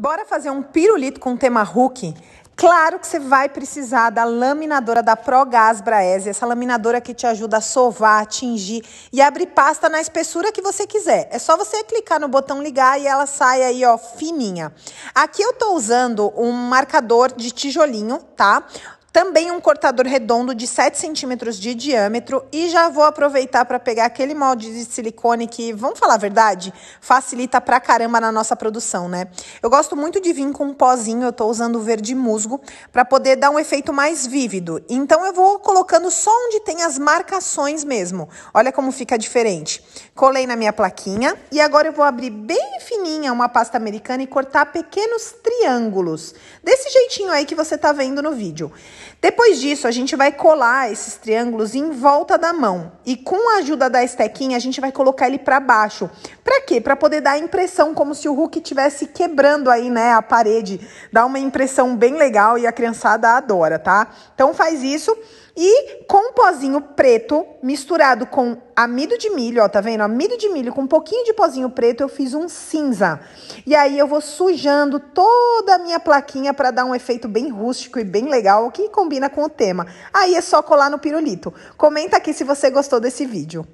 Bora fazer um pirulito com o tema Hulk? Claro que você vai precisar da laminadora da ProGas Braese, essa laminadora que te ajuda a sovar, tingir e abrir pasta na espessura que você quiser. É só você clicar no botão ligar e ela sai aí, ó, fininha. Aqui eu tô usando um marcador de tijolinho, tá? Também um cortador redondo de 7 centímetros de diâmetro. E já vou aproveitar para pegar aquele molde de silicone que, vamos falar a verdade, facilita pra caramba na nossa produção, né? Eu gosto muito de vir com um pozinho, eu estou usando verde musgo, para poder dar um efeito mais vívido. Então eu vou colocando só onde tem as marcações mesmo. Olha como fica diferente. Colei na minha plaquinha e agora eu vou abrir bem fininha uma pasta americana e cortar pequenos triângulos. Desse jeitinho aí que você tá vendo no vídeo. Depois disso, a gente vai colar esses triângulos em volta da mão e com a ajuda da estequinha a gente vai colocar ele para baixo. Para quê? Para poder dar a impressão como se o Hulk estivesse quebrando aí, né, a parede. Dá uma impressão bem legal e a criançada adora, tá? Então faz isso e com um pozinho preto misturado com amido de milho, ó, tá vendo? Amido de milho com um pouquinho de pozinho preto, eu fiz um cinza. E aí eu vou sujando toda a minha plaquinha para dar um efeito bem rústico e bem legal, que combina com o tema. Aí é só colar no pirulito. Comenta aqui se você gostou desse vídeo.